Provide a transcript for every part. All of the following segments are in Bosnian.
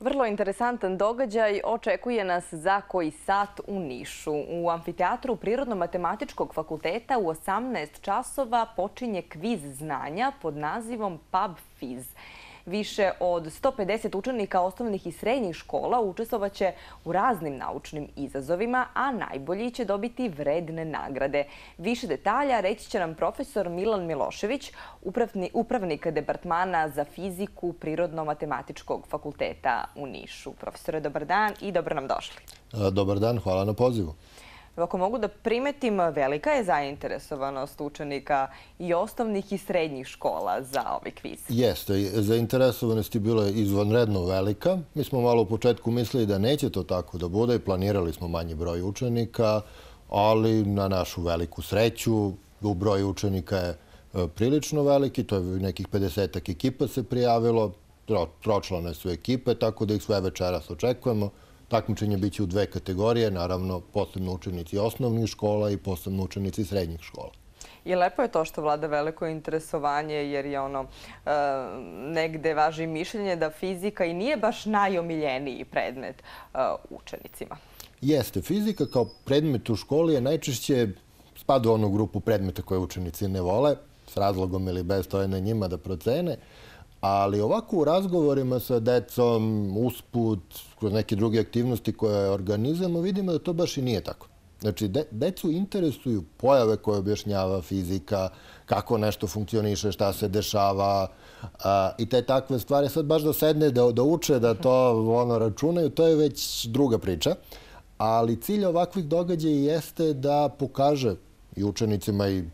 Vrlo interesantan događaj očekuje nas za koji sat u Nišu. U amfiteatru Prirodno-matematičkog fakulteta u 18 časova počinje kviz znanja pod nazivom PubFizz. Više od 150 učenika osnovnih i srednjih škola učestvovaće u raznim naučnim izazovima, a najbolji će dobiti vredne nagrade. Više detalja reći će nam profesor Milan Milošević, upravnik Departmana za fiziku Prirodno-matematičkog fakulteta u Nišu. Profesore, dobar dan i dobro nam došli. E, dobar dan, hvala na pozivu. Ako mogu da primetim, velika je zainteresovanost učenika i osnovnih i srednjih škola za ovaj kviz. Jeste, zainteresovanost je bila izvanredno velika. Mi smo malo u početku mislili da neće to tako da bude. Planirali smo manji broj učenika, ali na našu veliku sreću u broju učenika je e, prilično veliki. To je nekih 50 ak ekipa se prijavilo. Tročlane su ekipe, tako da ih sve večeras očekujemo. Takmičenje biće u dve kategorije, naravno posebno učenici osnovnih škola i posebno učenici srednjih škola. I lepo je to što vlada veliko interesovanje jer je ono e, negde važi mišljenje da fizika i nije baš najomiljeniji predmet e, učenicima. Jeste. Fizika kao predmet u školi je najčešće spada u onu grupu predmeta koje učenici ne vole, s razlogom ili bez to je na njima da procene. Ali ovako u razgovorima sa decom, usput, kroz neke druge aktivnosti koje organizujemo, vidimo da to baš i nije tako. Znači, decu interesuju pojave koje objašnjava fizika, kako nešto funkcioniše, šta se dešava i te takve stvari. Sad baš da sedne, da uče, da to ono, računaju, to je već druga priča. Ali cilj ovakvih događaja jeste da pokaže i učenicima i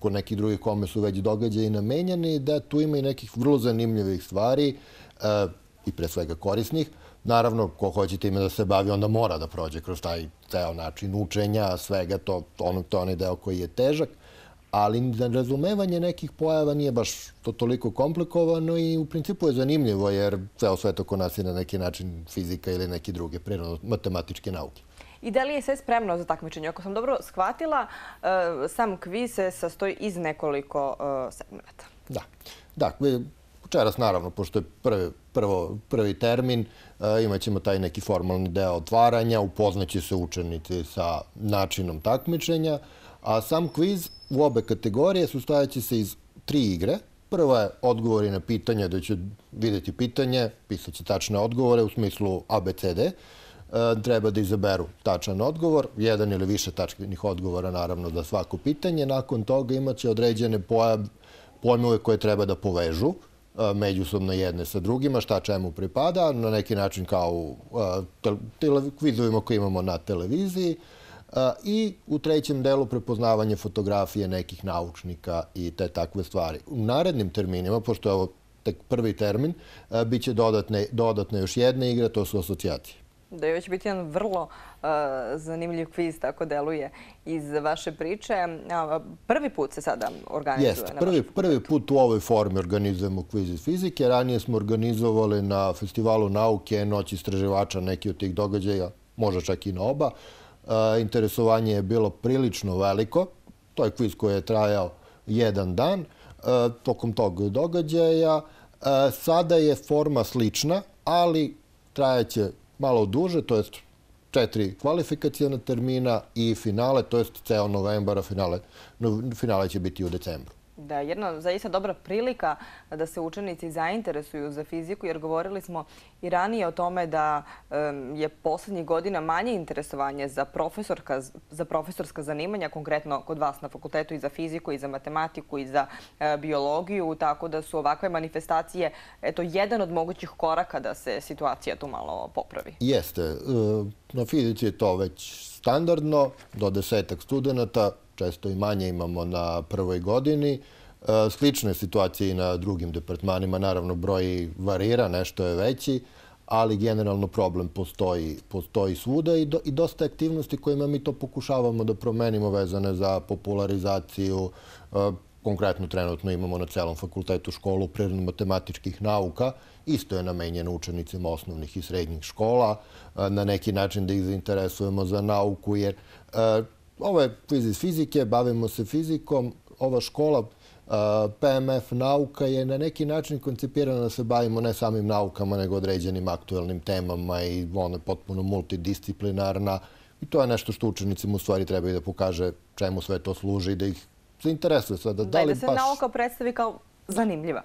kod nekih drugih kome su već događaje namenjeni, da tu ima i nekih vrlo zanimljivih stvari e, i pre svega korisnih. Naravno, ko hoće time da se bavi, onda mora da prođe kroz taj ceo način učenja, svega to, ono, to onaj deo koji je težak, ali razumevanje nekih pojava nije baš to toliko komplikovano i u principu je zanimljivo jer ceo svet oko nas je na neki način fizika ili neke druge prirodno matematičke nauke. I da li je sve spremno za takmičenje? Ako sam dobro shvatila, e, sam kviz se sastoji iz nekoliko e, segmenta. Da. Da, učeras e, naravno, pošto je prvi termin, imat ćemo taj neki formalni deo otvaranja, upoznaće se učenici sa načinom takmičenja, a sam kviz u obe kategorije sustajaće se iz tri igre. Prva je odgovori na pitanje, da će vidjeti pitanje, pisaće tačne odgovore u smislu ABCD, E, treba da izaberu tačan odgovor, jedan ili više tačnih odgovora naravno za svako pitanje. Nakon toga će određene pojmove koje treba da povežu e, međusobno jedne sa drugima, šta čemu pripada, na neki način kao e, kvizovima koje imamo na televiziji. I u trećem delu prepoznavanje fotografije nekih naučnika i te takve stvari. U narednim terminima, pošto je ovo prvi termin, biće dodatne još jedna igra, to su asocijacije da je već biti jedan vrlo eh, zanimljiv kviz, tako deluje iz vaše priče. Prvi put se sada organizuje? Jeste, prvi put u ovoj formi organizujemo kviz iz fizike. Ranije smo organizovali na Festivalu nauke Noć istraživača neki od tih događaja, možda čak i na oba. Eh, interesovanje je bilo prilično veliko. To je kviz koji je trajao jedan dan eh, tokom tog događaja. Sada je forma slična, ali trajaće malo duže, to je četiri kvalifikacijona termina i finale, to je ceo novembara finale. Finale će biti u decembru da je jedna zaista dobra prilika da se učenici zainteresuju za fiziku, jer govorili smo i ranije o tome da je poslednjih godina manje interesovanje za profesorska zanimanja, konkretno kod vas na fakultetu i za fiziku, i za matematiku, i za e, biologiju, tako da su ovakve manifestacije jedan od mogućih koraka da se situacija tu malo popravi. Jeste. E, na fizici je to već standardno, do desetak studenta, često i manje imamo na prvoj godini. E, slične situacije i na drugim departmanima. Naravno, broj varira, nešto je veći, ali generalno problem postoji svuda i dosta aktivnosti kojima mi to pokušavamo da promenimo vezane za popularizaciju. E, konkretno, trenutno imamo na celom fakultetu školu prirodno-matematičkih nauka. Isto je namenjeno učenicima osnovnih i srednjih škola. E, na neki način da ih zainteresujemo za nauku, jer ovo je kviz iz fizike, bavimo se fizikom. Ova škola PMF nauka je na neki način koncipirana da se bavimo ne samim naukama, nego određenim aktuelnim temama i ona je potpuno multidisciplinarna. I to je nešto što učenicima u stvari treba i da pokaže čemu sve to služi, i da ih se interesuje. Da, da se baš... nauka predstavi kao zanimljiva.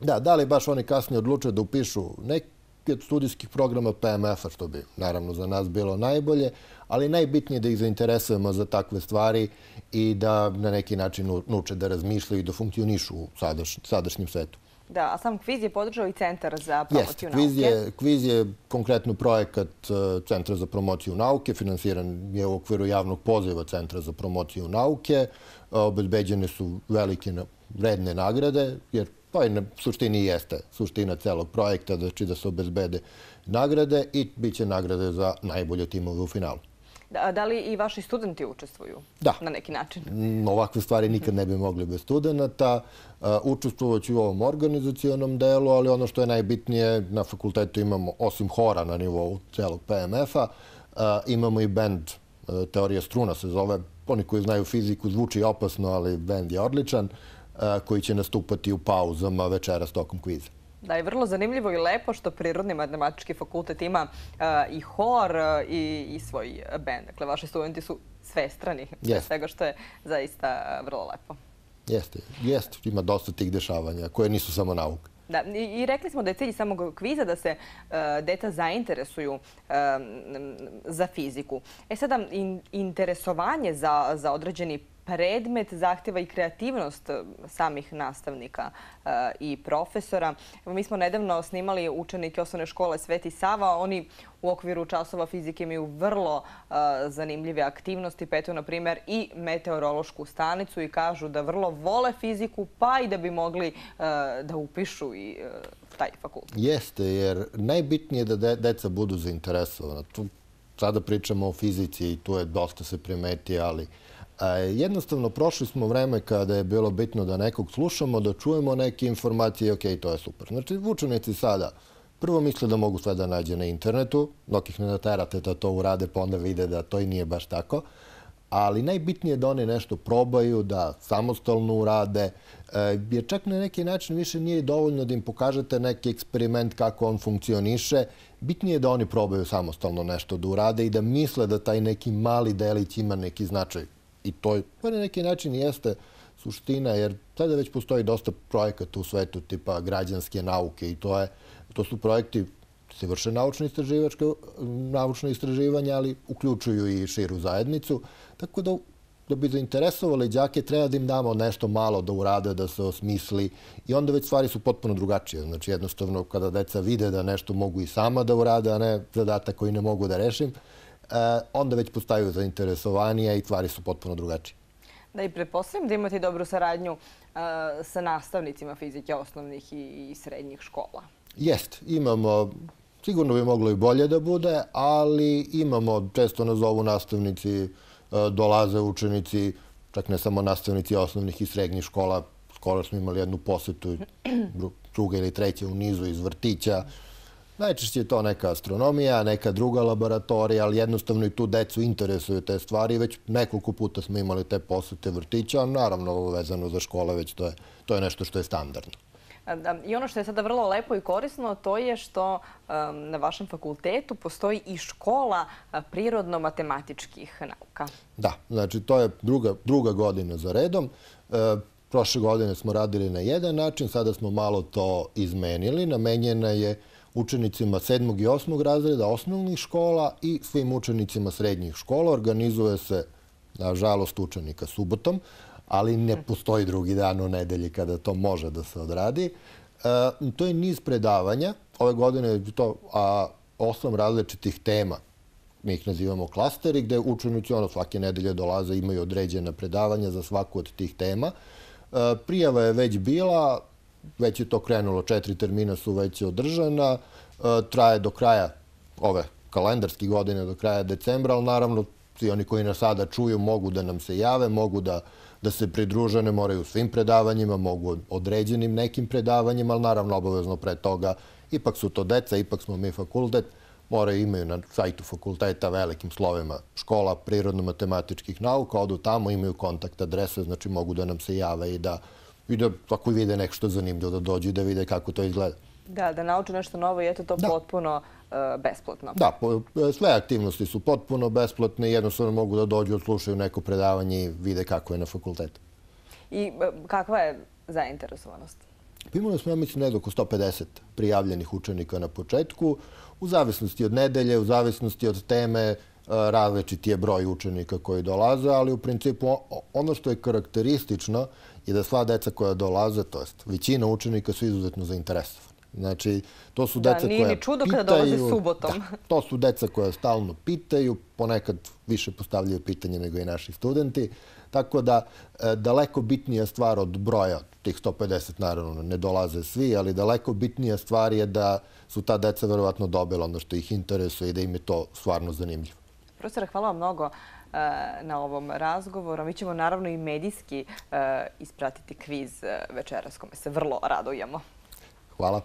Da, da li baš oni kasnije odlučuju da upišu neki od studijskih programa PMF-a, što bi naravno za nas bilo najbolje, ali najbitnije je da ih zainteresujemo za takve stvari i da na neki način nuče da razmišljaju i da funkcionišu u sadašnjem svetu. Da, a sam kviz je podržao i Centar za promociju Jest, nauke. Kviz je, kviz je konkretno projekat e, Centra za promociju nauke. Finansiran je u okviru javnog poziva Centra za promociju nauke. E, obezbeđene su velike vredne nagrade, jer to pa je na suštini jeste suština celog projekta, znači da se obezbede nagrade i bit će nagrade za najbolje timove u finalu. Da li i vaši studenti učestvuju na neki način? Da. Mm, ovakve stvari nikad ne bi mogli bez studenta. Uh, Učestvovat ću u ovom organizacijonom delu, ali ono što je najbitnije, na fakultetu imamo, osim hora na nivou celog PMF-a, uh, imamo i band. Uh, teorija struna se zove. Oni koji znaju fiziku zvuči opasno, ali band je odličan, koji će nastupati u pauzama večeras tokom kvize. Da, je vrlo zanimljivo i lepo što Prirodni matematički fakultet ima e, i hor e, i svoj band. Dakle, vaše studenti su sve strani, svega što je zaista e, vrlo lepo. Jeste, jeste. Ima dosta tih dešavanja koje nisu samo nauke. Da, i rekli smo da je cilj samog kviza da se deta zainteresuju za fiziku. E sada, interesovanje za određeni predmet zahtjeva i kreativnost eh, samih nastavnika eh, i profesora. Mi smo nedavno snimali učenike osnovne škole Sveti Sava. Oni u okviru časova fizike imaju vrlo eh, zanimljive aktivnosti. Petio, na primjer, i meteorološku stanicu i kažu da vrlo vole fiziku, pa i da bi mogli da upišu i taj fakultet. Jeste, jer najbitnije je da deca budu zainteresovana. Sada pričamo o fizici i tu je dosta se primeti, ali... Jednostavno, prošli smo vreme kada je bilo bitno da nekog slušamo, da čujemo neke informacije i ok, to je super. Znači, vučenici sada prvo misle da mogu sve da nađe na internetu, dok ih ne naterate da to urade, pa onda vide da to i nije baš tako. Ali najbitnije je da oni nešto probaju, da samostalno urade, e, jer čak na neki način više nije dovoljno da im pokažete neki eksperiment kako on funkcioniše. Bitnije je da oni probaju samostalno nešto da urade i da misle da taj neki mali delić ima neki značaj i to je pa na neki način jeste suština, jer sada već postoji dosta projekata u svetu tipa građanske nauke i to, je, to su projekti se vrše naučne, istraživačke, naučne istraživanja, ali uključuju i širu zajednicu. Tako da da bi zainteresovali džake, treba da im damo nešto malo da urade, da se osmisli. I onda već stvari su potpuno drugačije. Znači, jednostavno, kada deca vide da nešto mogu i sama da urade, a ne zadatak koji ne mogu da rešim, Eh, onda već postaju zainteresovanije i tvari su potpuno drugačije. Da i preposlijem da imate dobru saradnju eh, sa nastavnicima fizike osnovnih i srednjih škola. Jest, imamo, sigurno bi moglo i bolje da bude, ali imamo, često nas zovu nastavnici, eh, dolaze učenici, čak ne samo nastavnici osnovnih i srednjih škola, skoro smo imali jednu posetu druge ili treće u nizu iz vrtića, Najčešće je to neka astronomija, neka druga laboratorija, ali jednostavno i tu decu interesuju te stvari. Već nekoliko puta smo imali te posete vrtića, a naravno ovo vezano za škole, već to je nešto što je standardno. I ono što je sada vrlo lepo i korisno, to je što na vašem fakultetu postoji i škola prirodno-matematičkih nauka. Da, znači to je druga godina za redom. E, prošle godine smo radili na jedan način, sada smo malo to izmenili. Namenjena je učenicima sedmog i osmog razreda osnovnih škola i svim učenicima srednjih škola. Organizuje se, na žalost, učenika subotom, ali ne postoji drugi dan u nedelji kada to može da se odradi. E, to je niz predavanja. Ove godine je to osam različitih tema. Mi ih nazivamo klasteri, gde učenici ono, svake nedelje dolaze, imaju određena predavanja za svaku od tih tema. E, prijava je već bila, već je to krenulo, četiri termina su već održana, e, traje do kraja ove kalendarske godine, do kraja decembra, ali naravno svi oni koji nas sada čuju mogu da nam se jave, mogu da da se pridruže, ne moraju svim predavanjima, mogu određenim nekim predavanjima, ali naravno obavezno pre toga ipak su to deca, ipak smo mi fakultet, moraju imaju na sajtu fakulteta velikim slovima škola prirodno-matematičkih nauka, odu tamo, imaju kontakt adrese, znači mogu da nam se jave i da i da ako vide nešto zanimljivo, da dođu i da vide kako to izgleda. Da, da nauču nešto novo i je to to potpuno e, besplatno. Da, e, sve aktivnosti su potpuno besplatne i jednostavno mogu da dođu, odslušaju neko predavanje i vide kako je na fakultetu. I e, kakva je zainteresovanost? Pa imali smo, ja mislim, nekdo oko 150 prijavljenih učenika na početku. U zavisnosti od nedelje, u zavisnosti od teme, E, različit je broj učenika koji dolaze, ali u principu ono što je karakteristično je da sva deca koja dolaze, to je većina učenika su izuzetno zainteresovani. Znači, to su deca koja pitaju... Da, nije ni čudo kada dolaze subotom. To su deca koja stalno pitaju, ponekad više postavljaju pitanje nego i naši studenti. Tako da, e, daleko bitnija stvar od broja, tih 150 naravno ne dolaze svi, ali daleko bitnija stvar je da su ta deca verovatno dobila ono što ih interesuje i da im je to stvarno zanimljivo. Profesor, hvala vam mnogo eh, na ovom razgovoru. Mi ćemo naravno i medijski eh, ispratiti kviz eh, večeras, kome se vrlo radujemo. Hvala.